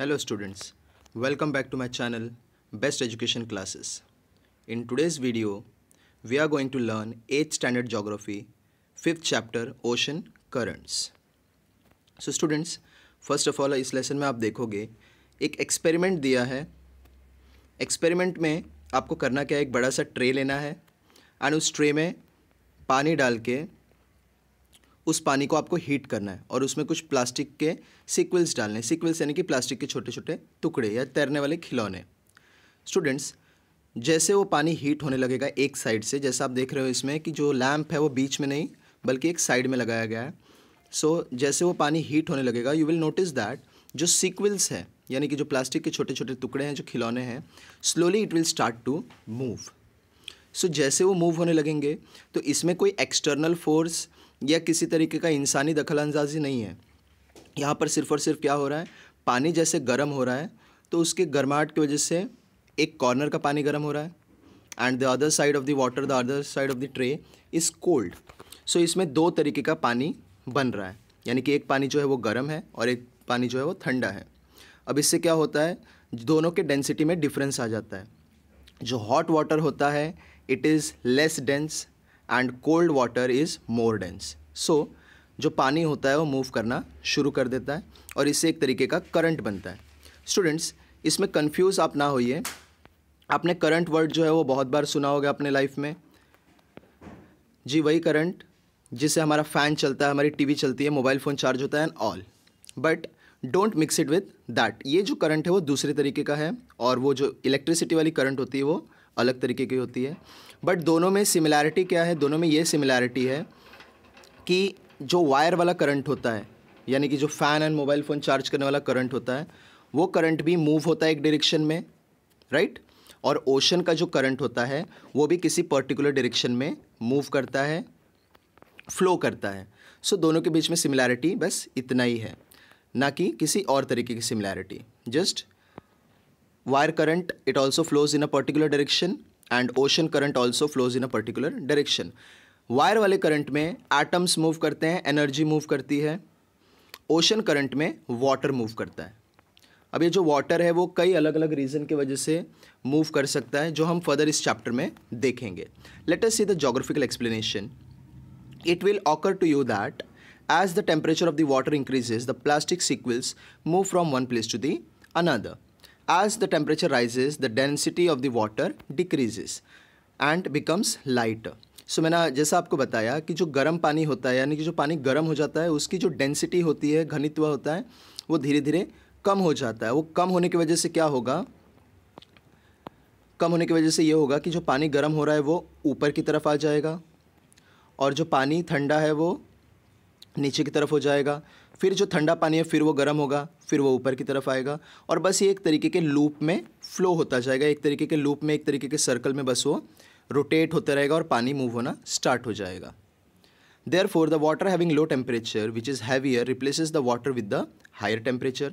Hello students welcome back to my channel best education classes in today's video we are going to learn eighth standard geography fifth chapter ocean currents so students first of all इस lesson में आप देखोगे एक experiment दिया है experiment में आपको करना क्या है एक बड़ा सा ट्रे लेना है एंड उस ट्रे में पानी डाल के उस पानी को आपको हीट करना है और उसमें कुछ प्लास्टिक के सिक्वल्स डालने सिक्वल्स यानी कि प्लास्टिक के छोटे छोटे टुकड़े या तैरने वाले खिलौने स्टूडेंट्स जैसे वो पानी हीट होने लगेगा एक साइड से जैसा आप देख रहे हो इसमें कि जो लैम्प है वो बीच में नहीं बल्कि एक साइड में लगाया गया है सो so, जैसे वो पानी हीट होने लगेगा यू विल नोटिस दैट जो सिक्वल्स है यानी कि जो प्लास्टिक के छोटे छोटे टुकड़े हैं जो खिलौने हैं slowly it will start to move so जैसे वो मूव होने लगेंगे तो इसमें कोई एक्सटर्नल फोर्स या किसी तरीके का इंसानी दखल अंदाजी नहीं है यहाँ पर सिर्फ और सिर्फ क्या हो रहा है पानी जैसे गर्म हो रहा है तो उसके गर्माहट की वजह से एक कॉर्नर का पानी गर्म हो रहा है and the other side of the water the other side of the tray is cold so इसमें दो तरीके का पानी बन रहा है यानी कि एक पानी जो है वो गर्म है और एक पानी जो है वो ठंडा है अब इससे क्या होता है दोनों के डेंसिटी में डिफरेंस आ जाता है जो हॉट वाटर होता है it is less dense and cold water is more dense so जो पानी होता है वो मूव करना शुरू कर देता है और इससे एक तरीके का करंट बनता है स्टूडेंट्स इसमें कंफ्यूज आप ना होइए आपने करंट वर्ड जो है वो बहुत बार सुना होगा अपने लाइफ में जी वही करंट जिससे हमारा फ़ैन चलता है हमारी टीवी चलती है मोबाइल फ़ोन चार्ज होता है and all but don't mix it with that ये जो करंट है वो दूसरे तरीके का है और वो जो इलेक्ट्रिसिटी वाली करंट होती है वो अलग तरीके की होती है बट दोनों में सिमिलैरिटी क्या है दोनों में ये सिमिलैरिटी है कि जो वायर वाला करंट होता है यानी कि जो fan and mobile phone charge करने वाला करंट होता है वो करंट भी मूव होता है एक डायरेक्शन में राइट और ओशन का जो करंट होता है वो भी किसी पर्टिकुलर डायरेक्शन में मूव करता है फ्लो करता है सो so, दोनों के बीच में सिमिलैरिटी बस इतना ही है ना कि किसी और तरीके की similarity just wire current it also flows in a particular direction and ocean current also flows in a particular direction wire wale current mein atoms move karte hain energy move karti hai ocean current mein water move karta hai अब ये जो water है वो कई अलग अलग reason की वजह से मूव कर सकता है जो हम फर्दर इस चैप्टर में देखेंगे let us see the geographical explanation it will occur to you that as the temperature of the water increases the plastic sequels move from one place to the another As the temperature rises, the density of the water decreases and becomes lighter. So so, मैंने जैसा आपको बताया कि जो गर्म पानी होता है यानी कि जो पानी गर्म हो जाता है उसकी जो डेंसिटी होती है घनित्व होता है वो धीरे धीरे कम हो जाता है वो कम होने की वजह से क्या होगा कम होने की वजह से ये होगा कि जो पानी गर्म हो रहा है वो ऊपर की तरफ आ जाएगा और जो पानी ठंडा है वो नीचे की तरफ हो जाएगा फिर जो ठंडा पानी है फिर वो गर्म होगा फिर वो ऊपर की तरफ आएगा और बस ये एक तरीके के लूप में फ्लो होता जाएगा एक तरीके के लूप में एक तरीके के सर्कल में बस वो रोटेट होता रहेगा और पानी मूव होना स्टार्ट हो जाएगा therefore the water having low temperature which is heavier replaces the water with the higher temperature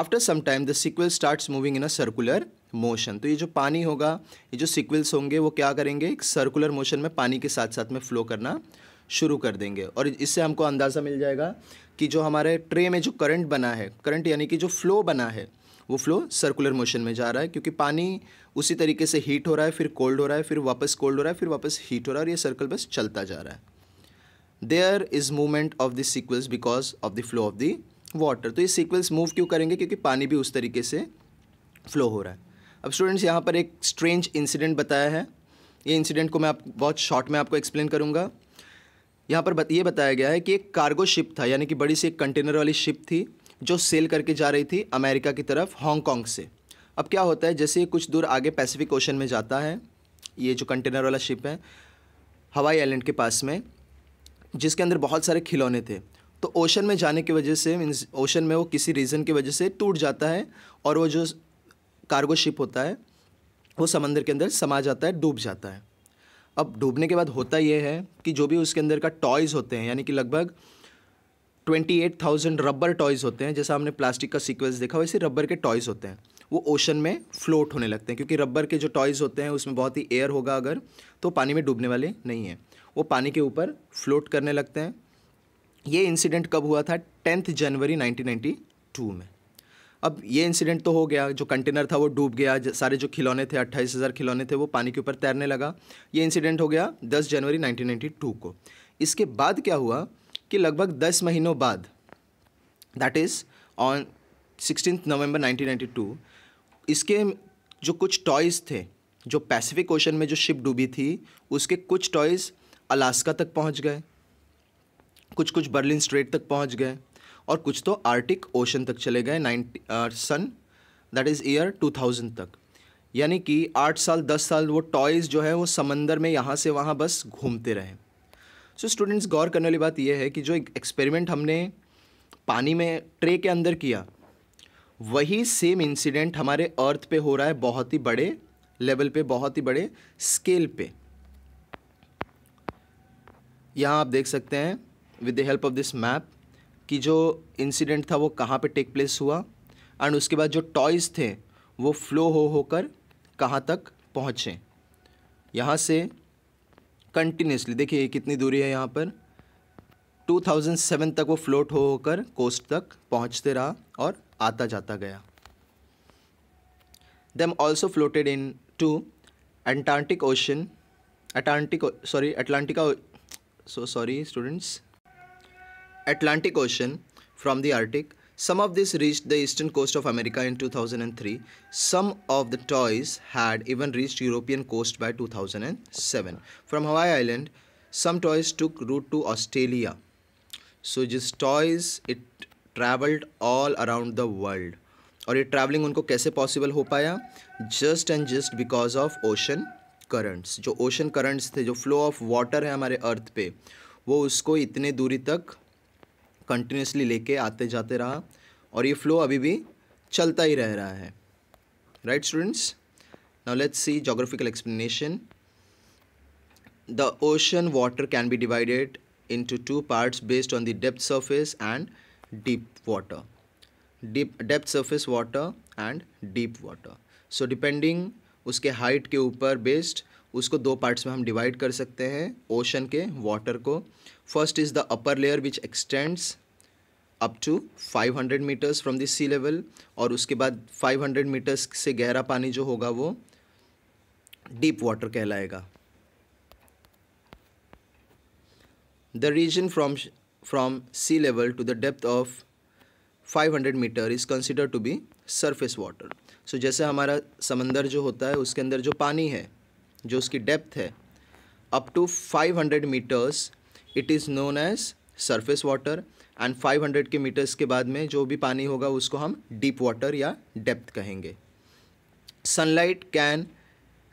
after some time the sequel start moving in a circular motion तो ये जो पानी होगा ये जो सिक्वल्स होंगे वो क्या करेंगे एक सर्कुलर मोशन में पानी के साथ साथ में फ्लो करना शुरू कर देंगे और इससे हमको अंदाज़ा मिल जाएगा कि जो हमारे ट्रे में जो करंट बना है करंट यानी कि जो फ्लो बना है वो फ्लो सर्कुलर मोशन में जा रहा है क्योंकि पानी उसी तरीके से हीट हो रहा है फिर कोल्ड हो रहा है फिर वापस कोल्ड हो रहा है फिर वापस हीट हो रहा है और ये सर्कल बस चलता जा रहा है there is movement of this sequels because of the flow of the water तो ये सिक्वल्स मूव क्यों करेंगे क्योंकि पानी भी उस तरीके से फ्लो हो रहा है अब स्टूडेंट्स यहाँ पर एक स्ट्रेंज इंसिडेंट बताया है ये इंसिडेंट को मैं आप बहुत शॉर्ट में आपको एक्सप्लेन करूँगा यहाँ पर बत, ये बताया गया है कि एक कार्गो शिप था यानी कि बड़ी सी एक कंटेनर वाली शिप थी जो सेल करके जा रही थी अमेरिका की तरफ हांगकॉन्ग से अब क्या होता है जैसे कुछ दूर आगे पैसिफिक ओशन में जाता है ये जो कंटेनर वाला शिप है हवाई आइलैंड के पास में जिसके अंदर बहुत सारे खिलौने थे तो ओशन में जाने की वजह से मीन्स ओशन में वो किसी रीज़न की वजह से टूट जाता है और वो जो कार्गो शिप होता है वो समंदर के अंदर समा जाता है डूब जाता है अब डूबने के बाद होता यह है कि जो भी उसके अंदर का टॉयज़ होते हैं यानी कि लगभग twenty eight thousand rubber toys होते हैं जैसा हमने प्लास्टिक का सीक्वेंस देखा वैसे रबर के टॉयज़ होते हैं वो ओशन में फ्लोट होने लगते हैं क्योंकि रबर के जो टॉयज़ होते हैं उसमें बहुत ही एयर होगा अगर तो पानी में डूबने वाले नहीं हैं वो पानी के ऊपर फ्लोट करने लगते हैं ये इंसिडेंट कब हुआ था टेंथ जनवरी 1992 में अब ये इंसिडेंट तो हो गया जो कंटेनर था वो डूब गया सारे जो खिलौने थे अट्ठाईस हज़ार खिलौने थे वो पानी के ऊपर तैरने लगा ये इंसिडेंट हो गया 10 जनवरी 1992 को इसके बाद क्या हुआ कि लगभग 10 महीनों बाद that is on sixteen November 1992 इसके जो कुछ टॉयज़ थे जो पैसिफिक ओशन में जो शिप डूबी थी उसके कुछ टॉयज़ अलास्का तक पहुँच गए कुछ कुछ बर्लिन स्ट्रेट तक पहुँच गए और कुछ तो आर्टिक ओशन तक चले गए सन दैट इज़ ईयर 2000 तक यानी कि आठ साल दस साल वो टॉयज़ जो है वो समंदर में यहाँ से वहाँ बस घूमते रहे सो so, स्टूडेंट्स गौर करने वाली बात यह है कि जो एक एक्सपेरिमेंट हमने पानी में ट्रे के अंदर किया वही सेम इंसिडेंट हमारे अर्थ पे हो रहा है बहुत ही बड़े लेवल पे बहुत ही बड़े स्केल पे यहाँ आप देख सकते हैं with the help of this map कि जो इंसिडेंट था वो कहाँ पे टेक प्लेस हुआ एंड उसके बाद जो टॉयज़ थे वो फ्लो हो होकर कहाँ तक पहुँचे यहाँ से कंटिन्यूसली देखिए कितनी दूरी है यहाँ पर 2007 तक वो फ्लोट हो होकर कोस्ट तक पहुँचते रहा और आता जाता गया them also floated into Antarctic Ocean Antarctic sorry Atlantica so sorry students Atlantic Ocean from the Arctic. Some of this reached the eastern coast of America in 2003. Some of the toys had even reached European coast by 2007. From Hawaii Island, some toys took route to Australia. So these toys, it traveled all around the world. और ये travelling उनको कैसे possible हो पाया just and just because of ocean currents जो ocean currents थे जो flow of water है हमारे अर्थ पे वो उसको इतने दूरी तक कंटिन्यूसली लेके आते जाते रहा और ये फ्लो अभी भी चलता ही रह रहा है right students now let's see geographical explanation the ocean water can be divided into two parts based on the depth surface and deep water deep depth surface water and deep water so depending उसके height के ऊपर based उसको दो parts में हम divide कर सकते हैं ओशन के वाटर को first is the upper layer which extends up to 500 meters from the sea level और उसके बाद 500 मीटर्स से गहरा पानी जो होगा वो डीप वाटर कहलाएगा the region from from sea level to the depth of 500 meter is consider to be surface water so जैसे हमारा समंदर जो होता है उसके अंदर जो पानी है जो उसकी डेप्थ है up to 500 meters it is known as surface water and 500 के मीटर्स के बाद में जो भी पानी होगा उसको हम डीप वाटर या डेप्थ कहेंगे sunlight can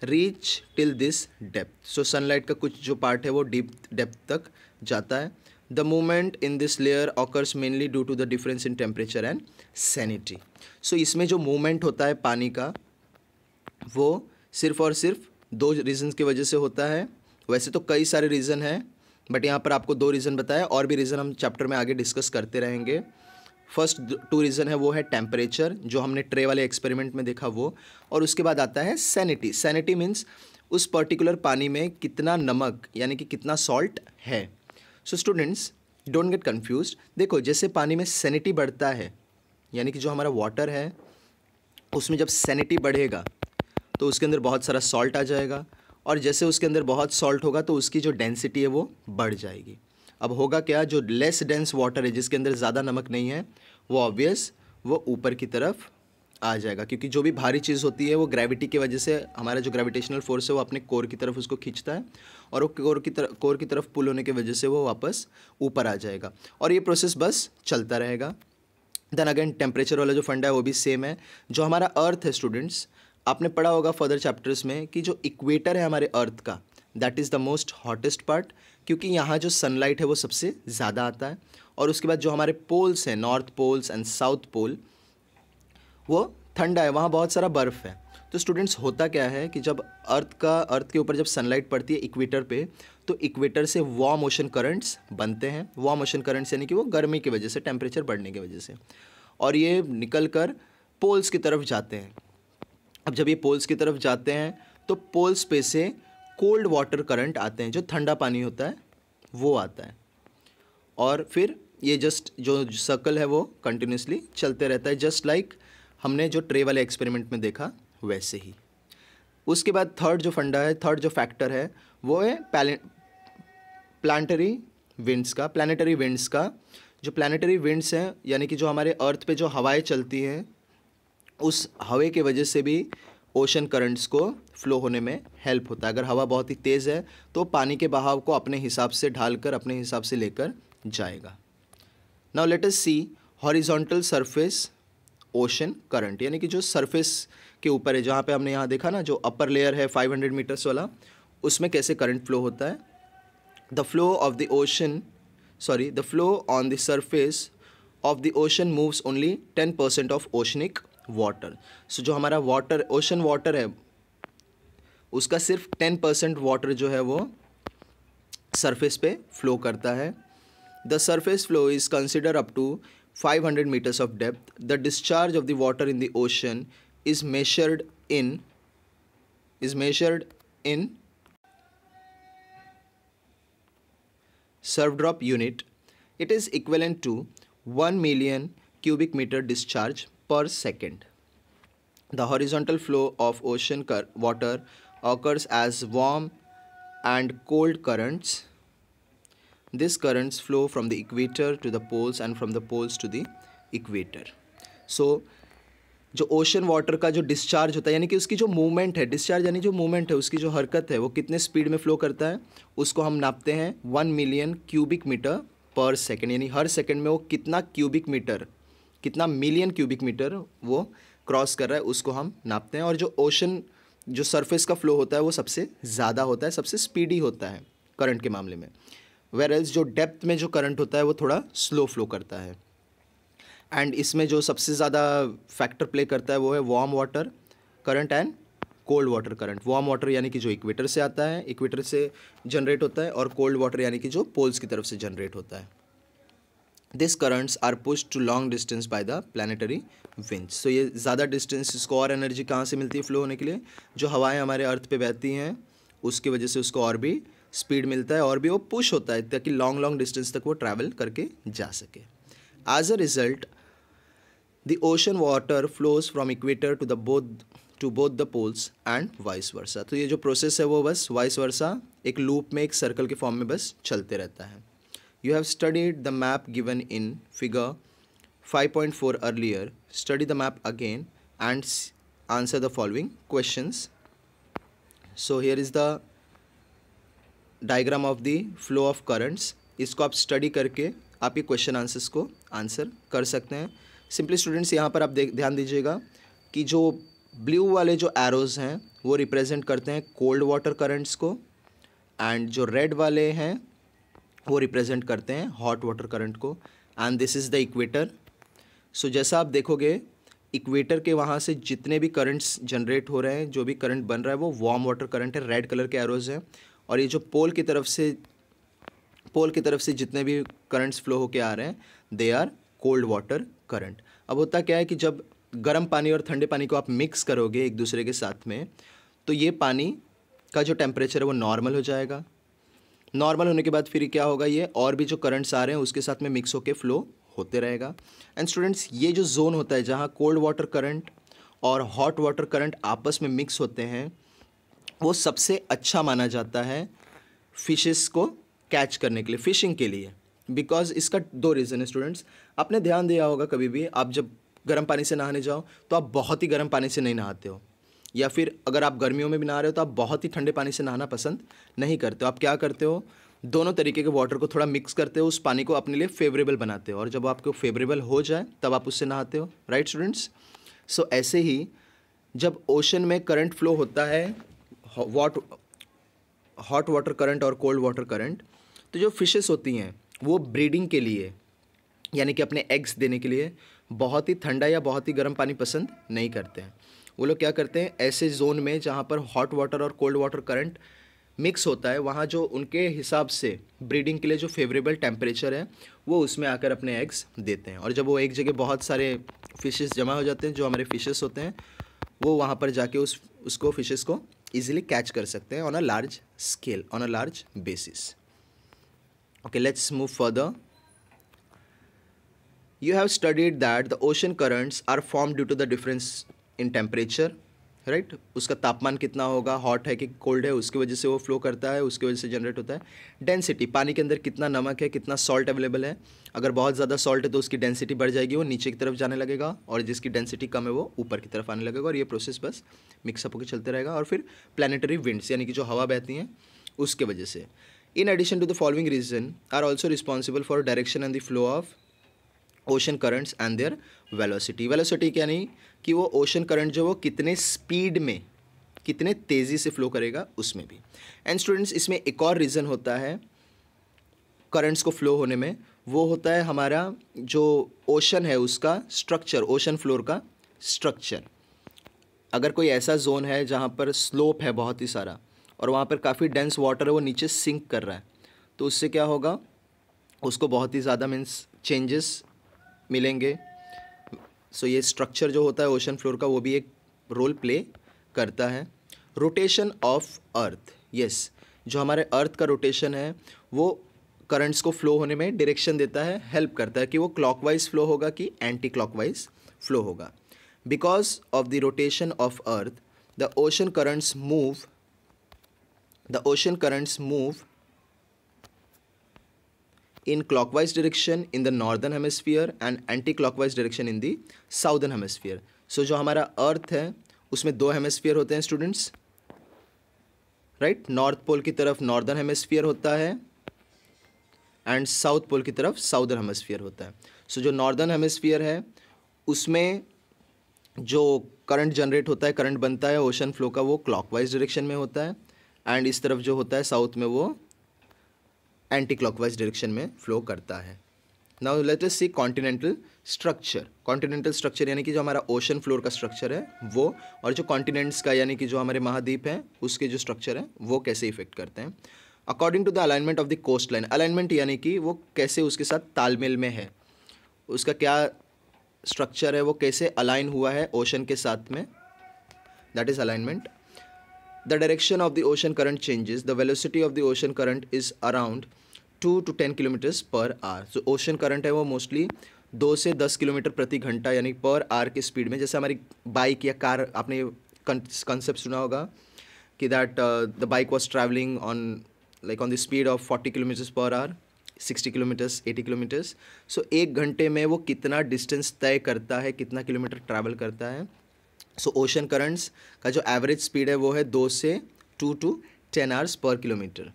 reach till this depth so sunlight का कुछ जो पार्ट है वो डीप डेप्थ तक जाता है the movement in this layer occurs mainly due to the difference in temperature and sanity so इसमें जो मूवमेंट होता है पानी का वो सिर्फ और सिर्फ दो रीज़न की वजह से होता है वैसे तो कई सारे रीज़न हैं बट यहाँ पर आपको दो रीज़न बताया और भी रीज़न हम चैप्टर में आगे डिस्कस करते रहेंगे फर्स्ट टू रीज़न है वो है टेम्परेचर जो हमने ट्रे वाले एक्सपेरिमेंट में देखा वो और उसके बाद आता है सैनिटी सैनिटी मीन्स उस पर्टिकुलर पानी में कितना नमक यानी कि कितना सॉल्ट है so students don't get confuse देखो जैसे पानी में सैनिटी बढ़ता है यानी कि जो हमारा वाटर है उसमें जब सैनिटी बढ़ेगा तो उसके अंदर बहुत सारा सॉल्ट आ जाएगा और जैसे उसके अंदर बहुत सॉल्ट होगा तो उसकी जो डेंसिटी है वो बढ़ जाएगी अब होगा क्या जो लेस डेंस वाटर है जिसके अंदर ज़्यादा नमक नहीं है वो ऑब्वियस वो ऊपर की तरफ आ जाएगा क्योंकि जो भी भारी चीज़ होती है वो ग्रेविटी की वजह से हमारा जो ग्रेविटेशनल फोर्स है वो अपने कोर की तरफ उसको खींचता है और वो कोर की तरफ कोर की तरफ पुल होने की वजह से वो वापस ऊपर आ जाएगा और ये प्रोसेस बस चलता रहेगा देन अगेन टेम्परेचर वाला जो फंडा है वो भी सेम है जो हमारा अर्थ है स्टूडेंट्स आपने पढ़ा होगा फर्दर चैप्टर्स में कि जो इक्वेटर है हमारे अर्थ का that is the most hottest part क्योंकि यहाँ जो सनलाइट है वो सबसे ज़्यादा आता है और उसके बाद जो हमारे पोल्स हैं north poles and south pole वो ठंडा है वहाँ बहुत सारा बर्फ़ है तो स्टूडेंट्स होता क्या है कि जब अर्थ का अर्थ के ऊपर जब सनलाइट पड़ती है इक्वेटर पे तो इक्वेटर से वार्म ओशन करंट्स बनते हैं वार्म ओशन करंट्स यानी कि वो गर्मी की वजह से टेम्परेचर बढ़ने की वजह से और ये निकल कर पोल्स की तरफ जाते हैं अब जब ये पोल्स की तरफ जाते हैं तो पोल्स पे से कोल्ड वाटर करंट आते हैं जो ठंडा पानी होता है वो आता है और फिर ये जस्ट जो सर्कल है वो कंटिन्यूसली चलते रहता है जस्ट लाइक like हमने जो ट्रे वाले एक्सपेरिमेंट में देखा वैसे ही उसके बाद थर्ड जो फंडा है थर्ड जो फैक्टर है वो है प्लानटरी विंड्स का प्लानिटरी विंड्स का जो प्लानिटरी विंड्स हैं यानी कि जो हमारे अर्थ पे जो हवाएं चलती हैं उस हवा के वजह से भी ओशन करंट्स को फ्लो होने में हेल्प होता है अगर हवा बहुत ही तेज़ है तो पानी के बहाव को अपने हिसाब से ढालकर अपने हिसाब से लेकर जाएगा now let us see horizontal surface ocean current यानी कि जो सरफेस के ऊपर है जहाँ पे हमने यहाँ देखा ना जो अपर लेयर है 500 मीटर्स वाला उसमें कैसे करंट फ्लो होता है the flow of the ocean sorry the flow on the surface of the ocean moves only ten percent of oceanic water so जो हमारा वाटर ओशन वाटर है उसका सिर्फ टेन परसेंट वाटर जो है वो सरफेस पे फ्लो करता है the surface flow is consider up to five hundred meters of depth the discharge of the water in the ocean is measured in is measured in sverdrup unit it is equivalent to one million cubic meter discharge per second. The horizontal flow of ocean water occurs as warm and cold currents. These currents flow from the equator to the poles and from the poles to the equator. So, जो ocean water का जो discharge होता है यानी कि उसकी जो movement है डिस्चार्ज यानी जो मूवमेंट है उसकी जो हरकत है वो कितने स्पीड में फ्लो करता है उसको हम नापते हैं one million cubic meter per second यानी हर सेकेंड में वो कितना क्यूबिक मीटर कितना मिलियन क्यूबिक मीटर वो क्रॉस कर रहा है उसको हम नापते हैं और जो ओशन जो सरफेस का फ्लो होता है वो सबसे ज़्यादा होता है सबसे स्पीडी होता है करंट के मामले में वेर एल्स जो डेप्थ में जो करंट होता है वो थोड़ा स्लो फ्लो करता है एंड इसमें जो सबसे ज़्यादा फैक्टर प्ले करता है वो है warm water current and cold water current warm water यानी कि जो इक्वेटर से आता है इक्वेटर से जनरेट होता है और कोल्ड वाटर यानी कि जो पोल्स की तरफ से जनरेट होता है this currents are push to long distance by the planetary winds so ये ज़्यादा डिस्टेंस इसको और एनर्जी कहाँ से मिलती है फ्लो होने के लिए जो हवाएं हमारे अर्थ पे बहती हैं उसकी वजह से उसको और भी स्पीड मिलता है और भी वो पुश होता है ताकि लॉन्ग लॉन्ग डिस्टेंस तक वो ट्रैवल करके जा सके as a result the ocean water flows from equator to the both to both the poles and vice versa तो ये जो प्रोसेस है वो बस वाइस वर्सा एक लूप में एक सर्कल के फॉर्म में बस चलते रहता है You have studied the map given in figure 5.4 earlier. Study the map again and answer the following questions. So here is the diagram of the flow of currents इसको आप स्टडी करके आप ये क्वेश्चन आंसर्स को answer कर सकते हैं simply students यहाँ पर आप ध्यान दीजिएगा कि जो ब्लू वाले जो एरोज़ हैं वो रिप्रेजेंट करते हैं कोल्ड वाटर करंट्स को एंड जो रेड वाले हैं वो रिप्रेजेंट करते हैं हॉट वाटर करंट को and this is the equator so जैसा आप देखोगे इक्वेटर के वहाँ से जितने भी करंट्स जनरेट हो रहे हैं जो भी करंट बन रहा है वो वार्म वाटर करंट है रेड कलर के एरोज़ हैं और ये जो पोल की तरफ से पोल की तरफ से जितने भी करंट्स फ्लो होके आ रहे हैं they are cold water current अब होता क्या है कि जब गर्म पानी और ठंडे पानी को आप मिक्स करोगे एक दूसरे के साथ में तो ये पानी का जो टेम्परेचर है वो नॉर्मल हो जाएगा नॉर्मल होने के बाद फिर क्या होगा ये और भी जो करंट्स आ रहे हैं उसके साथ में मिक्स होकर फ्लो होते रहेगा एंड स्टूडेंट्स ये जो जोन होता है जहाँ कोल्ड वाटर करंट और हॉट वाटर करंट आपस में मिक्स होते हैं वो सबसे अच्छा माना जाता है फिशेस को कैच करने के लिए फिशिंग के लिए बिकॉज इसका दो रीज़न है स्टूडेंट्स आपने ध्यान दिया होगा कभी भी आप जब गर्म पानी से नहाने जाओ तो आप बहुत ही गर्म पानी से नहीं नहाते हो या फिर अगर आप गर्मियों में भी नहा रहे हो तो आप बहुत ही ठंडे पानी से नहाना पसंद नहीं करते हो आप क्या करते हो दोनों तरीके के वाटर को थोड़ा मिक्स करते हो उस पानी को अपने लिए फेवरेबल बनाते हो और जब आपको फेवरेबल हो जाए तब आप उससे नहाते हो राइट स्टूडेंट्स सो ऐसे ही जब ओशन में करंट फ्लो होता है वाट हॉट वाटर करंट और कोल्ड वाटर करंट तो जो फिशेस होती हैं वो ब्रीडिंग के लिए यानी कि अपने एग्स देने के लिए बहुत ही ठंडा या बहुत ही गर्म पानी पसंद नहीं करते हैं वो लोग क्या करते हैं ऐसे जोन में जहाँ पर हॉट वाटर और कोल्ड वाटर करंट मिक्स होता है वहाँ जो उनके हिसाब से ब्रीडिंग के लिए जो फेवरेबल टेम्परेचर है वो उसमें आकर अपने एग्स देते हैं और जब वो एक जगह बहुत सारे फिशेस जमा हो जाते हैं जो हमारे फिशेस होते हैं वो वहाँ पर जाके उस उसको फिशेस को ईजिली कैच कर सकते हैं on a large scale on a large basis okay let's move further you have studied that the ocean currents are form due to the difference in temperature right उसका तापमान कितना होगा hot है कि cold है उसकी वजह से वो फ्लो करता है उसकी वजह से जनरेट होता है डेंसिटी पानी के अंदर कितना नमक है कितना सॉल्ट अवेलेबल है अगर बहुत ज़्यादा सॉल्ट है तो उसकी डेंसिटी बढ़ जाएगी वो नीचे की तरफ जाने लगेगा और जिसकी डेंसिटी कम है वो ऊपर की तरफ आने लगेगा और ये प्रोसेस बस मिक्सअप होकर चलते रहेगा और फिर प्लानिटरी विंड्स यानी कि जो हवा बहती हैं उसके वजह से in addition to the following reason are also responsible for direction and the flow of ocean currents and their velocity velocity यानी कि वो ओशन करंट जो वो कितने स्पीड में कितने तेज़ी से फ्लो करेगा उसमें भी एंड स्टूडेंट्स इसमें एक और रीज़न होता है करंट्स को फ्लो होने में वो होता है हमारा जो ओशन है उसका स्ट्रक्चर ओशन फ्लोर का स्ट्रक्चर अगर कोई ऐसा जोन है जहाँ पर स्लोप है बहुत ही सारा और वहाँ पर काफ़ी डेंस वाटर है वो नीचे सिंक कर रहा है तो उससे क्या होगा उसको बहुत ही ज़्यादा मीन्स चेंजेस मिलेंगे सो ये स्ट्रक्चर जो होता है ओशन फ्लोर का वो भी एक रोल प्ले करता है रोटेशन ऑफ अर्थ यस जो हमारे अर्थ का रोटेशन है वो करंट्स को फ्लो होने में डायरेक्शन देता है हेल्प करता है कि वो क्लॉकवाइज फ्लो होगा कि एंटी क्लॉकवाइज फ्लो होगा because of the rotation of earth the ocean currents move the ocean currents move in clockwise direction in the northern hemisphere and anti-clockwise direction in the southern hemisphere. So जो हमारा अर्थ है उसमें दो हेमेस्फियर होते हैं students right north pole की तरफ northern hemisphere होता है एंड साउथ पोल की तरफ साउदर्न हेमस्फियर होता है सो so, जो नॉर्दर्न हेमस्फियर है उसमें जो करंट जनरेट होता है करंट बनता है ओशन फ्लो का वो क्लॉकवाइज डायरेक्शन में होता है एंड इस तरफ जो होता है साउथ में वो एंटी क्लॉकवाइज डायरेक्शन में फ्लो करता है now let us see continental structure continental structure यानी कि जो हमारा ओशन फ्लोर का स्ट्रक्चर है वो और जो कॉन्टिनेंट्स का यानी कि जो हमारे महाद्वीप हैं उसके जो स्ट्रक्चर हैं वो कैसे इफेक्ट करते हैं according to the alignment of the coast line alignment यानी कि वो कैसे उसके साथ तालमेल में है उसका क्या स्ट्रक्चर है वो कैसे अलाइन हुआ है ओशन के साथ में that is alignment the direction of the ocean current changes the velocity of the ocean current is around two two ten kilometers per hour जो ओशन करंट है वो मोस्टली दो से दस किलोमीटर प्रति घंटा यानी पर आर के स्पीड में जैसे हमारी बाइक या कार आपने कंसेप्ट सुना होगा कि that the bike was travelling on like on the speed of forty kilometers per hour sixty kilometers eighty kilometers so एक घंटे में वो कितना डिस्टेंस तय करता है कितना किलोमीटर ट्रैवल करता है सो ओशन करंट्स का जो एवरेज स्पीड है वो है दो से two two ten hours per kilometer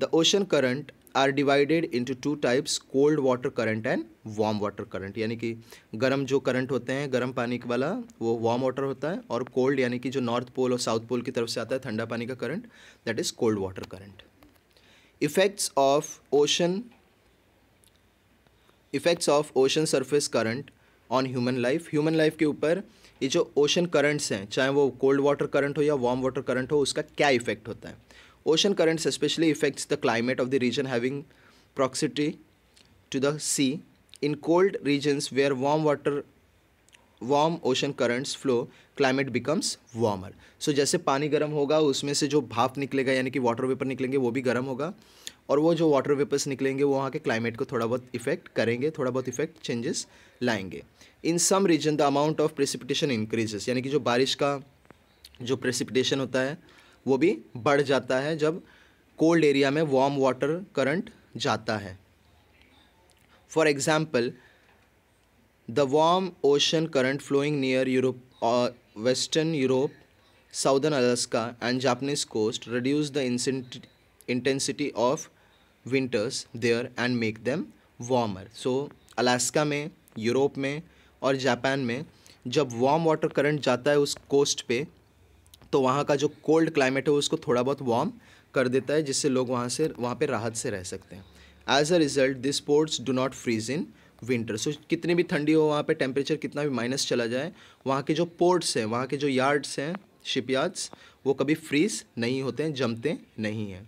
the ocean current are divided into two types cold water current and warm water current यानी कि गर्म जो करंट होते हैं गर्म पानी वाला वो वार्म वाटर होता है और कोल्ड यानी कि जो नॉर्थ पोल और साउथ पोल की तरफ से आता है ठंडा पानी का current that is cold water current effects of ocean effects of ocean surface current on human life human life के ऊपर ये जो ओशन करंट्स हैं चाहे वो कोल्ड वाटर करंट हो या वार्म वाटर करंट हो उसका क्या इफेक्ट होता है Ocean currents especially affects the climate of the region having proximity to the sea. In cold regions where warm water warm ocean currents flow climate becomes warmer so jaise pani garam hoga usme se jo bhaap niklega yani ki water vapor niklenge wo bhi garam hoga और वो जो water vapours निकलेंगे वो वहाँ के climate को थोड़ा बहुत इफेक्ट करेंगे थोड़ा बहुत इफेक्ट चेंजेस लाएंगे in some region the amount of precipitation increases यानी कि जो बारिश का जो प्रेसिपिटेशन होता है वो भी बढ़ जाता है जब कोल्ड एरिया में वार्म वाटर करंट जाता है for example the warm ocean current flowing near Europe western Europe southern Alaska and Japanese coast reduce the intensity of winters there and make them warmer so Alaska में Europe में और Japan में जब warm water current जाता है उस coast पे तो वहाँ का जो कोल्ड क्लाइमेट है उसको थोड़ा बहुत वार्म कर देता है जिससे लोग वहाँ से वहाँ पर राहत से रह सकते हैं as a result this ports do not freeze in winter so कितनी भी ठंडी हो वहाँ पे टेम्परेचर कितना भी माइनस चला जाए वहाँ के जो पोर्ट्स हैं वहाँ के जो यार्ड्स हैं शिप यार्ड्स वो कभी फ्रीज नहीं होते हैं जमते नहीं हैं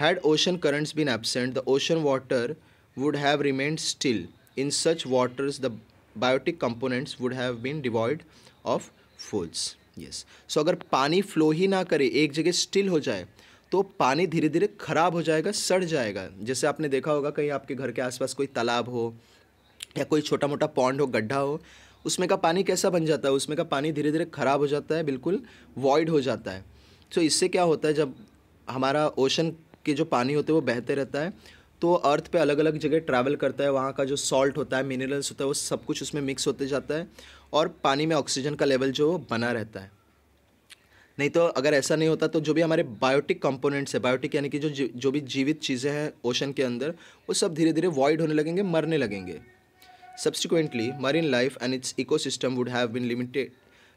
had ocean currents been absent the ocean water would have remained still in such waters the biotic components would have been devoid of foods yes so अगर पानी फ्लो ही ना करे एक जगह स्टिल हो जाए तो पानी धीरे धीरे ख़राब हो जाएगा सड़ जाएगा जैसे आपने देखा होगा कहीं आपके घर के आसपास कोई तालाब हो या कोई छोटा मोटा पॉन्ड हो गड्ढा हो उसमें का पानी कैसा बन जाता है उसमें का पानी धीरे धीरे ख़राब हो जाता है बिल्कुल वॉइड हो जाता है सो so, इससे क्या होता है जब हमारा ओशन के जो पानी होते हैं वो बहते रहता है तो अर्थ पे अलग अलग जगह ट्रैवल करता है वहाँ का जो सॉल्ट होता है मिनरल्स होता है वो सब कुछ उसमें मिक्स होते जाता है और पानी में ऑक्सीजन का लेवल जो बना रहता है नहीं तो अगर ऐसा नहीं होता तो जो भी हमारे बायोटिक कंपोनेंट्स है बायोटिक यानी कि जो जो भी जीवित चीज़ें हैं ओशन के अंदर वो सब धीरे धीरे वॉइड होने लगेंगे मरने लगेंगे subsequently marine life and its ecosystem would have been limited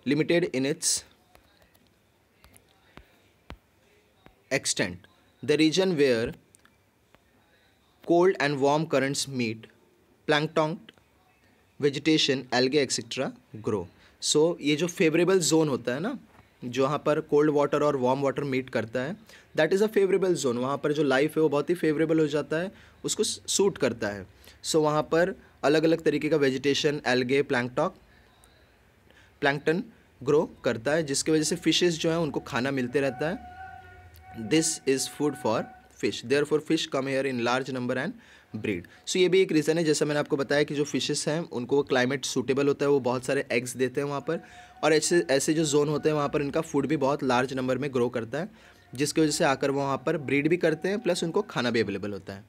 limited in its extent the region where cold and warm currents meet, plankton, vegetation, algae etc. grow. So ये जो favorable zone होता है ना जहाँ पर cold water और warm water meet करता है that is a favourable zone वहाँ पर जो लाइफ है वो बहुत ही फेवरेबल हो जाता है उसको सूट करता है सो so, वहाँ पर अलग अलग तरीके का vegetation algae plankton plankton grow करता है जिसकी वजह से फिशेज जो हैं उनको खाना मिलते रहता है this is food for fish therefore fish come here in large number and breed so ये भी एक रीज़न है जैसा मैंने आपको बताया कि जो फिशेस हैं उनको क्लाइमेट सूटेबल होता है वो बहुत सारे एग्स देते हैं वहाँ पर और ऐसे ऐसे जो जोन होते हैं वहाँ पर इनका फूड भी बहुत लार्ज नंबर में ग्रो करता है जिसकी वजह से आकर वो वहाँ पर ब्रीड भी करते हैं प्लस उनको खाना भी अवेलेबल होता है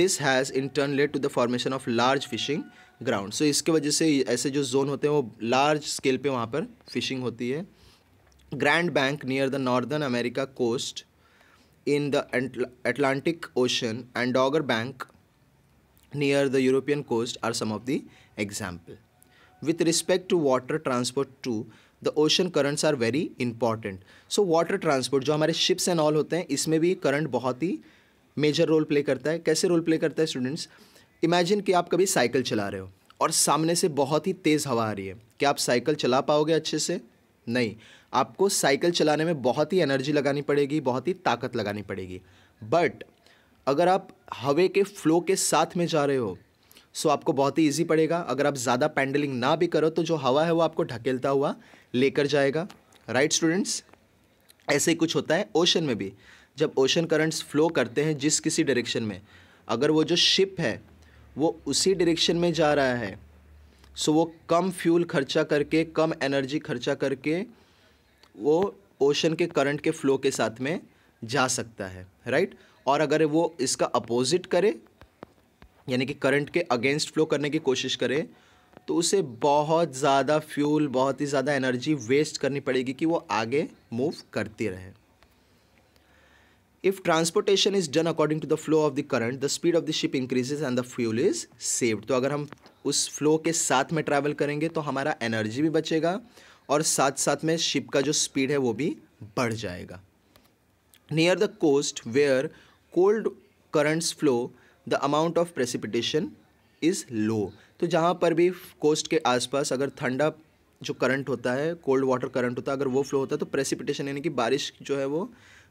this has in turn led to the formation of large fishing ground so इसके वजह से ऐसे जो जोन होते हैं वो लार्ज स्केल पे वहाँ पर फिशिंग होती है Grand Bank near the northern America coast in the Atl Atlantic Ocean and Dogger Bank near the European coast are some of the example. With respect to water transport too, the ocean currents are very important so water transport जो हमारे ships and all होते हैं इसमें भी current बहुत ही major role play करता है कैसे रोल प्ले करता है स्टूडेंट्स इमेजिन कि आप कभी साइकिल चला रहे हो और सामने से बहुत ही तेज़ हवा आ रही है क्या आप साइकिल चला पाओगे अच्छे से नहीं आपको साइकिल चलाने में बहुत ही एनर्जी लगानी पड़ेगी बहुत ही ताकत लगानी पड़ेगी बट अगर आप हवे के फ्लो के साथ में जा रहे हो सो आपको बहुत ही ईजी पड़ेगा अगर आप ज़्यादा पैंडलिंग ना भी करो तो जो हवा है वो आपको ढकेलता हुआ लेकर जाएगा राइट स्टूडेंट्स ऐसे ही कुछ होता है ओशन में भी जब ओशन करंट्स फ्लो करते हैं जिस किसी डायरेक्शन में अगर वो जो शिप है वो उसी डायरेक्शन में जा रहा है सो वो कम फ्यूल खर्चा करके कम एनर्जी खर्चा करके वो ओशन के करंट के फ्लो के साथ में जा सकता है राइट और अगर वो इसका अपोजिट करे यानी कि करंट के अगेंस्ट फ्लो करने की कोशिश करे तो उसे बहुत ज़्यादा फ्यूल बहुत ही ज़्यादा एनर्जी वेस्ट करनी पड़ेगी कि वो आगे मूव करती रहे If transportation is done according to the flow of the current, the speed of the ship increases and the fuel is saved. तो अगर हम उस फ्लो के साथ में ट्रैवल करेंगे तो हमारा एनर्जी भी बचेगा और साथ साथ में शिप का जो स्पीड है वो भी बढ़ जाएगा near the coast where cold currents flow the amount of precipitation is low तो जहाँ पर भी कोस्ट के आसपास अगर ठंडा जो करंट होता है कोल्ड वाटर करंट होता है अगर वो फ्लो होता है तो प्रेसिपिटेशन यानी कि बारिश जो है वो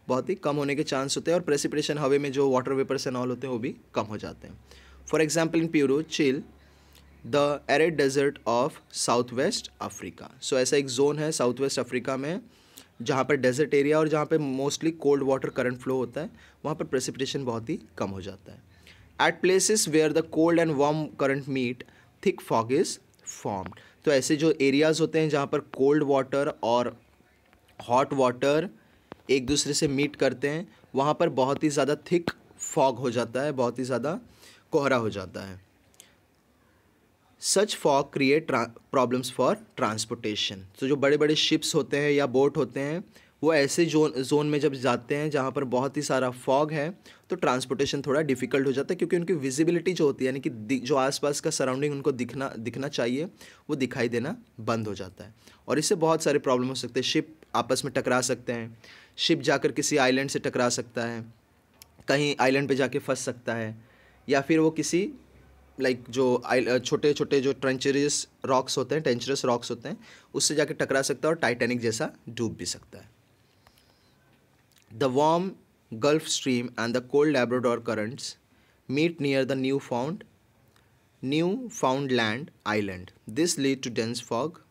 बहुत ही कम होने के चांस होते हैं और प्रेसिपिटेशन हवे में जो वाटर वेपर्स एंड ऑल होते हैं वो भी कम हो जाते हैं for example in Peru Chile the arid desert of south west Africa so ऐसा एक जोन है साउथ वेस्ट अफ्रीका में जहाँ पर डेजर्ट एरिया और जहाँ पर mostly cold water current flow होता है वहाँ पर प्रेसिपिटेशन बहुत ही कम हो जाता है at way where the cold and warm current meet thick fog is formed तो ऐसे जो एरियाज़ होते हैं जहाँ पर कोल्ड वाटर और हॉट वाटर एक दूसरे से मीट करते हैं वहाँ पर बहुत ही ज़्यादा थिक फॉग हो जाता है बहुत ही ज़्यादा कोहरा हो जाता है such fog create problems for transportation तो जो बड़े बड़े शिप्स होते हैं या बोट होते हैं वो ऐसे जोन जोन में जब जाते हैं जहाँ पर बहुत ही सारा फॉग है तो ट्रांसपोर्टेशन थोड़ा डिफिकल्ट हो जाता है क्योंकि उनकी विजिबिलिटी जो होती है यानी कि जो आसपास का सराउंडिंग उनको दिखना दिखना चाहिए वो दिखाई देना बंद हो जाता है और इससे बहुत सारे प्रॉब्लम हो सकते हैं शिप आपस में टकरा सकते हैं शिप जाकर किसी आइलैंड से टकरा सकता है कहीं आइलैंड पे जाके फंस सकता है या फिर वो किसी लाइक जो छोटे छोटे जो ट्रेंचरस रॉक्स होते हैं टेंचरस रॉक्स होते हैं उससे जाके टकरा सकता है और टाइटैनिक जैसा डूब भी सकता है the warm Gulf Stream and the cold Labrador currents meet near the Newfoundland Newfoundland island this lead to dense fog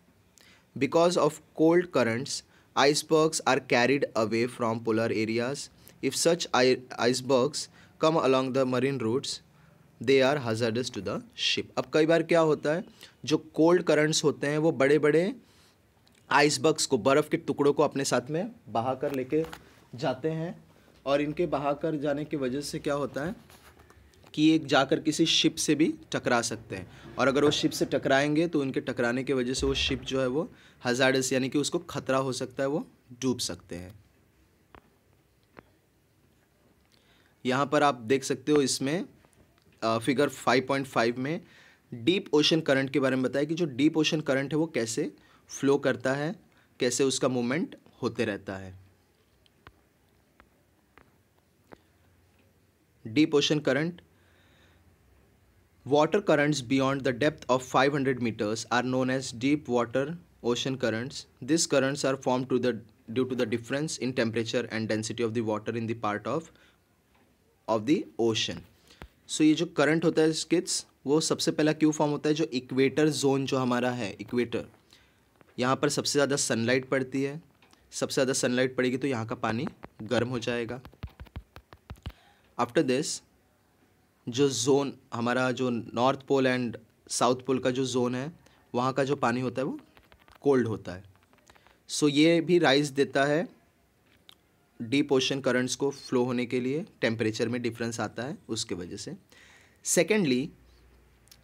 because of cold currents Icebergs are carried away from polar areas. If such icebergs come along the marine routes, they are hazardous to the ship अब कई बार क्या होता है जो cold currents होते हैं वो बड़े बड़े आइसबर्ग्स को बर्फ़ के टुकड़ों को अपने साथ में बहा कर लेके जाते हैं और इनके बहा कर जाने की वजह से क्या होता है कि एक जाकर किसी शिप से भी टकरा सकते हैं और अगर वो शिप से टकराएंगे तो उनके टकराने की वजह से वो शिप जो है वो हजार्डस यानी कि उसको खतरा हो सकता है वो डूब सकते हैं यहाँ पर आप देख सकते हो इसमें फिगर 5.5 में डीप ओशन करंट के बारे में बताया कि जो डीप ओशन करंट है वो कैसे फ्लो करता है कैसे उसका मूवमेंट होते रहता है deep ocean current Water currents beyond the depth of 500 meters are known as deep water ocean currents. These currents are formed to the, due to the difference in temperature and density of the water in the part of of the ocean. So so, ये जो current होता है स्किट्स वो सबसे पहला क्यों form होता है जो इक्वेटर जोन जो हमारा है इक्वेटर यहाँ पर सबसे ज़्यादा सनलाइट पड़ती है सबसे ज़्यादा सनलाइट पड़ेगी तो यहाँ का पानी गर्म हो जाएगा आफ्टर दिस जो जोन हमारा जो north pole and south pole का जो जोन है वहाँ का जो पानी होता है वो कोल्ड होता है सो so, ये भी राइज देता है डीप ओशन करंट्स को फ्लो होने के लिए टेम्परेचर में डिफरेंस आता है उसके वजह से सेकेंडली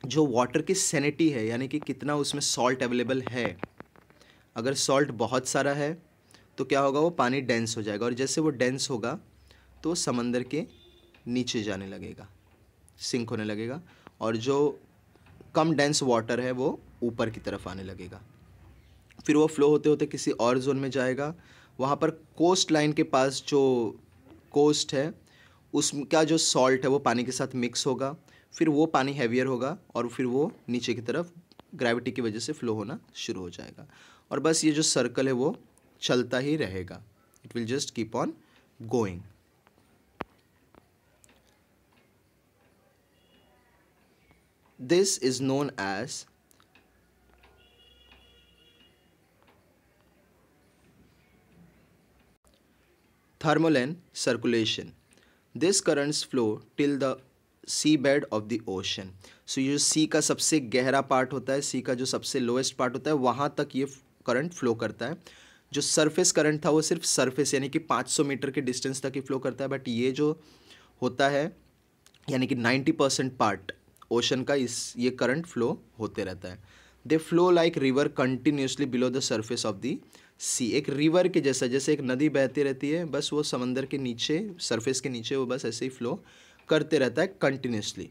जो वाटर की सेनेटी है यानी कि कितना उसमें सॉल्ट अवेलेबल है अगर सॉल्ट बहुत सारा है तो क्या होगा वो पानी डेंस हो जाएगा और जैसे वो डेंस होगा तो समंदर के नीचे जाने लगेगा सिंक होने लगेगा और जो कम डेंस वाटर है वो ऊपर की तरफ आने लगेगा फिर वो फ्लो होते होते किसी और जोन में जाएगा वहाँ पर कोस्ट लाइन के पास जो कोस्ट है उसका जो सॉल्ट है वो पानी के साथ मिक्स होगा फिर वो पानी हैवियर होगा और फिर वो नीचे की तरफ ग्रेविटी की वजह से फ्लो होना शुरू हो जाएगा और बस ये जो सर्कल है वो चलता ही रहेगा it will just keep on going This is known as thermaline circulation. This currents flow till the sea bed of the ocean so ये जो सी का सबसे गहरा पार्ट होता है सी का जो सबसे लोएस्ट पार्ट होता है वहाँ तक ये करंट फ्लो करता है जो सरफेस करंट था वो सिर्फ सरफेस यानी कि 500 मीटर के डिस्टेंस तक ही फ्लो करता है बट ये जो होता है यानी कि 90 परसेंट पार्ट ओशन का इस ये करंट फ्लो होते रहता है they flow like river continuously below the surface of the sea एक रिवर के जैसा जैसे एक नदी बहती रहती है बस वो समंदर के नीचे सरफेस के नीचे वो बस ऐसे ही फ्लो करते रहता है कंटिन्यूसली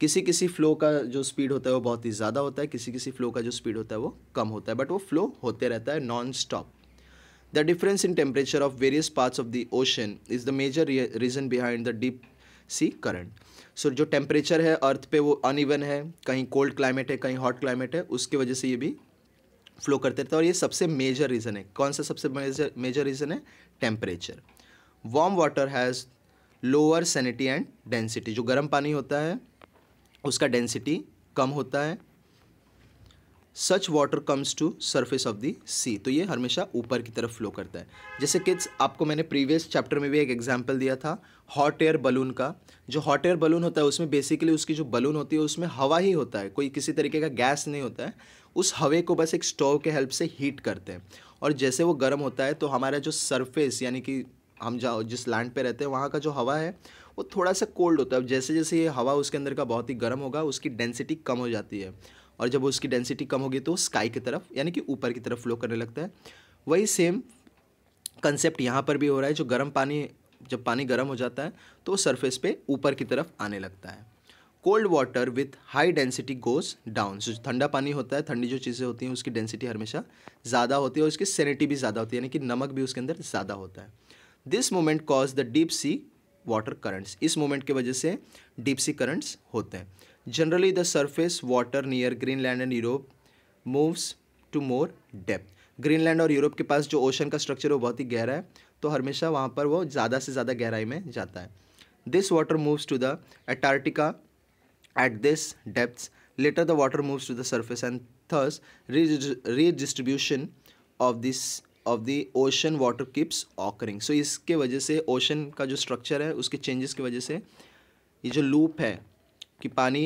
किसी किसी फ्लो का जो स्पीड होता है वो बहुत ही ज़्यादा होता है किसी किसी फ्लो का जो स्पीड होता है वो कम होता है बट वो फ्लो होते रहता है non stop the difference in temperature of various parts of the ocean is the major reason behind the deep sea current so जो टेम्परेचर है अर्थ पे वो अनइवन है कहीं कोल्ड क्लाइमेट है कहीं हॉट क्लाइमेट है उसकी वजह से ये भी फ्लो करते रहता है और ये सबसे मेजर रीज़न है कौन सा सबसे मेजर मेजर रीज़न है temperature warm water has lower salinity and density जो गर्म पानी होता है उसका डेंसिटी कम होता है such water comes to surface of the sea तो ये हमेशा ऊपर की तरफ फ्लो करता है जैसे किड्स आपको मैंने प्रीवियस चैप्टर में भी एक एग्जाम्पल दिया था हॉट एयर बलून का जो हॉट एयर बलून होता है उसमें बेसिकली उसकी जो बलून होती है उसमें हवा ही होता है कोई किसी तरीके का गैस नहीं होता है उस हवे को बस एक स्टोव के हेल्प से हीट करते हैं और जैसे वो गर्म होता है तो हमारा जो सरफेस यानी कि हम जाओ जिस लैंड पे रहते हैं वहाँ का जो हवा है वो थोड़ा सा कोल्ड होता है जैसे जैसे ये हवा उसके अंदर का बहुत ही गर्म होगा उसकी डेंसिटी कम हो जाती है और जब उसकी डेंसिटी कम होगी तो स्काई की तरफ यानी कि ऊपर की तरफ फ्लो करने लगता है वही सेम कंसेप्ट यहाँ पर भी हो रहा है जो गर्म पानी जब पानी गर्म हो जाता है तो सरफेस पे ऊपर की तरफ आने लगता है cold water with high density goes down जो ठंडा पानी होता है ठंडी जो चीज़ें होती हैं उसकी डेंसिटी हमेशा ज़्यादा होती है और उसकी सेनेटी भी ज़्यादा होती है यानी कि नमक भी उसके अंदर ज़्यादा होता है this movement cause the deep sea water currents इस मोमेंट की वजह से डीप सी करंट्स होते हैं generally the surface water near Greenland and Europe Europe to more more Greenland और यूरोप के पास जो ओशन का स्ट्रक्चर है वो बहुत ही गहरा है तो हमेशा वहाँ पर वो ज़्यादा से ज़्यादा गहराई में जाता है this water moves to the Antarctica at this depth later the water moves to the surface and thus redistribution of this of the ocean water keeps occurring so इसके वजह से ओशन का जो स्ट्रक्चर है उसके changes की वजह से ये जो लूप है कि पानी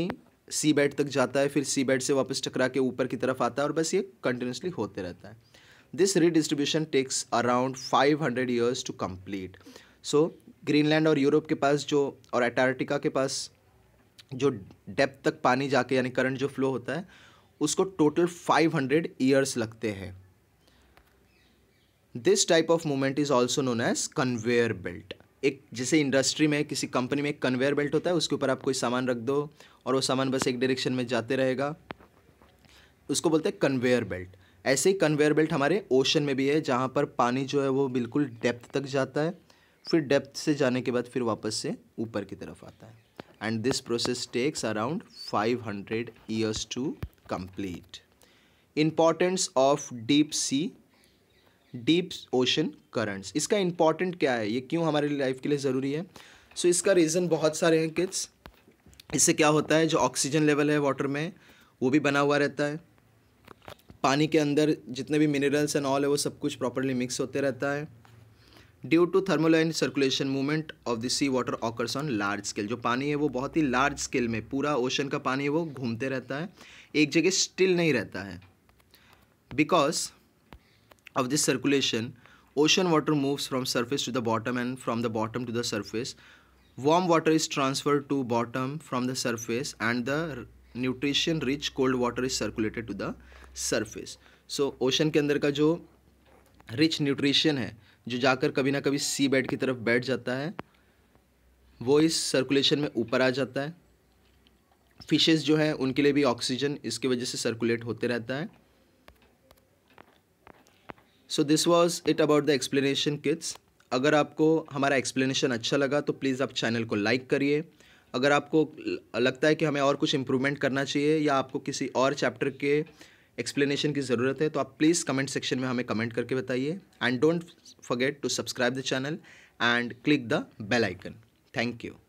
सी बेड तक जाता है फिर सी बेड से वापस टकरा के ऊपर की तरफ आता है और बस ये कंटिन्यूसली होते रहता है this redistribution takes around five hundred years to complete so Greenland और यूरोप के पास जो और अटार्टिका के पास जो डेप्थ तक पानी जाके यानी करंट जो फ्लो होता है उसको टोटल फाइव हंड्रेड ईयर्स लगते हैं this type of movement is also known as conveyor belt एक जैसे इंडस्ट्री में किसी कंपनी में एक कन्वेयर बेल्ट होता है उसके ऊपर आप कोई सामान रख दो और वो सामान बस एक डायरेक्शन में जाते रहेगा उसको बोलते हैं कन्वेयर बेल्ट ऐसे ही कन्वेयर बेल्ट हमारे ओशन में भी है जहाँ पर पानी जो है वो बिल्कुल डेप्थ तक जाता है फिर डेप्थ से जाने के बाद फिर वापस से ऊपर की तरफ आता है and this process takes around five hundred years to complete importance of deep sea deep ocean currents इसका इंपॉर्टेंट क्या है ये क्यों हमारे लाइफ के लिए ज़रूरी है सो so, इसका रीज़न बहुत सारे हैं किड्स इससे क्या होता है जो ऑक्सीजन लेवल है वाटर में वो भी बना हुआ रहता है पानी के अंदर जितने भी मिनरल्स एंड ऑल है वो सब कुछ प्रॉपरली मिक्स होते रहता है due to thermal and circulation movement of the sea water occurs on large scale जो पानी है वो बहुत ही लार्ज स्केल में पूरा ओशन का पानी है वो घूमते रहता है एक जगह स्टिल नहीं रहता है because of this circulation, ocean water moves from surface to the bottom and from the bottom to the surface. Warm water is transferred to bottom from the surface and the nutrition rich cold water is circulated to the surface so ocean के अंदर का जो rich nutrition है जो जाकर कभी ना कभी सी बेड की तरफ बैठ जाता है वो इस सर्कुलेशन में ऊपर आ जाता है फिशेस जो हैं उनके लिए भी ऑक्सीजन इसकी वजह से सर्कुलेट होते रहता है so this was it about the explanation किट्स अगर आपको हमारा एक्सप्लेनेशन अच्छा लगा तो प्लीज़ आप चैनल को लाइक करिए अगर आपको लगता है कि हमें और कुछ इम्प्रूवमेंट करना चाहिए या आपको किसी और चैप्टर के एक्सप्लेनेशन की ज़रूरत है तो आप प्लीज़ कमेंट सेक्शन में हमें कमेंट करके बताइए and don't forget to subscribe the channel and click the bell icon thank you